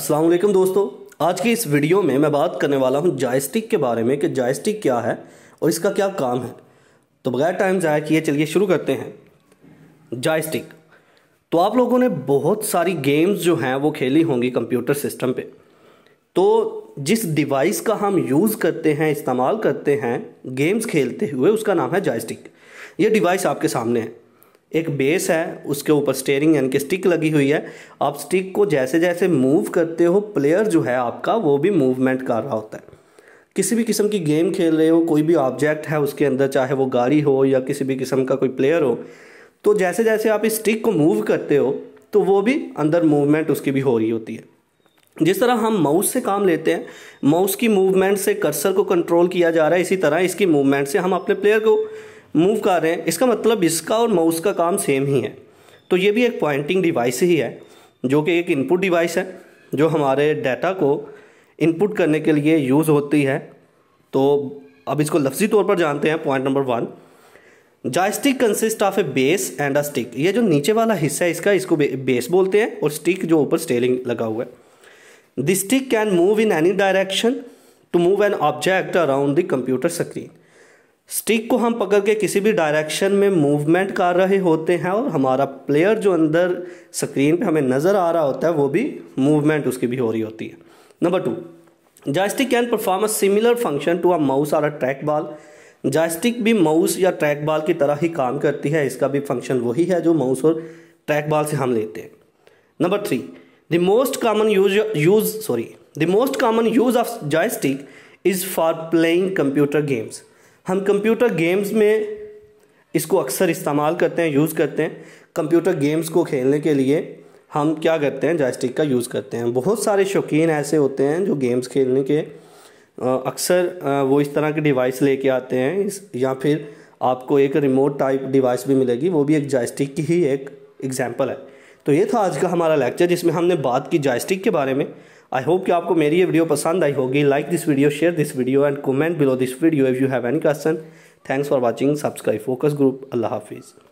असलम दोस्तों आज की इस वीडियो में मैं बात करने वाला हूँ जॉयस्टिक के बारे में कि जॉयस्टिक क्या है और इसका क्या काम है तो बगैर टाइम ज़ाया किए चलिए शुरू करते हैं जॉयस्टिक तो आप लोगों ने बहुत सारी गेम्स जो हैं वो खेली होंगी कंप्यूटर सिस्टम पे तो जिस डिवाइस का हम यूज़ करते हैं इस्तेमाल करते हैं गेम्स खेलते हुए उसका नाम है जॉयस्टिक ये डिवाइस आपके सामने है एक बेस है उसके ऊपर स्टेयरिंग यानी कि स्टिक लगी हुई है आप स्टिक को जैसे जैसे मूव करते हो प्लेयर जो है आपका वो भी मूवमेंट कर रहा होता है किसी भी किस्म की गेम खेल रहे हो कोई भी ऑब्जेक्ट है उसके अंदर चाहे वो गाड़ी हो या किसी भी किस्म का कोई प्लेयर हो तो जैसे जैसे आप इस स्टिक को मूव करते हो तो वो भी अंदर मूवमेंट उसकी भी हो रही होती है जिस तरह हम माउस से काम लेते हैं माउस की मूवमेंट से कर्सर को कंट्रोल किया जा रहा है इसी तरह इसकी मूवमेंट से हम अपने प्लेयर को मूव कर रहे हैं इसका मतलब इसका और माउस का काम सेम ही है तो ये भी एक पॉइंटिंग डिवाइस ही है जो कि एक इनपुट डिवाइस है जो हमारे डाटा को इनपुट करने के लिए यूज़ होती है तो अब इसको लफ्जी तौर पर जानते हैं point number one joystick consist of a base and a stick ये जो नीचे वाला हिस्सा है इसका इसको बेस बोलते हैं और स्टिक जो ऊपर स्टेलिंग लगा हुआ है the stick can move in any direction to move an object around the computer screen stick को हम पकड़ के किसी भी डायरेक्शन में मूवमेंट कर रहे होते हैं और हमारा प्लेयर जो अंदर स्क्रीन पे हमें नज़र आ रहा होता है वो भी मूवमेंट उसकी भी हो रही होती है number two joystick can perform a similar function to a mouse or a trackball joystick भी माउस या ट्रैक बॉल की तरह ही काम करती है इसका भी फंक्शन वही है जो माउस और ट्रैक बॉल से हम लेते हैं number three the most common use use sorry the most common use of joystick is for playing computer games हम कंप्यूटर गेम्स में इसको अक्सर इस्तेमाल करते हैं यूज़ करते हैं कंप्यूटर गेम्स को खेलने के लिए हम क्या करते हैं जॉयस्टिक का यूज़ करते हैं बहुत सारे शौकीन ऐसे होते हैं जो गेम्स खेलने के अक्सर वो इस तरह के डिवाइस लेके आते हैं इस या फिर आपको एक रिमोट टाइप डिवाइस भी मिलेगी वो भी एक जॉयस्टिक की ही एक एग्जाम्पल है तो ये था आज का हमारा लेक्चर जिसमें हमने बात की जॉयस्टिक के बारे में आई होप कि आपको मेरी ये वीडियो पसंद आई होगी like this video share this video and comment below this video if you have any question thanks for watching subscribe focus group अल्लाह हाफिज़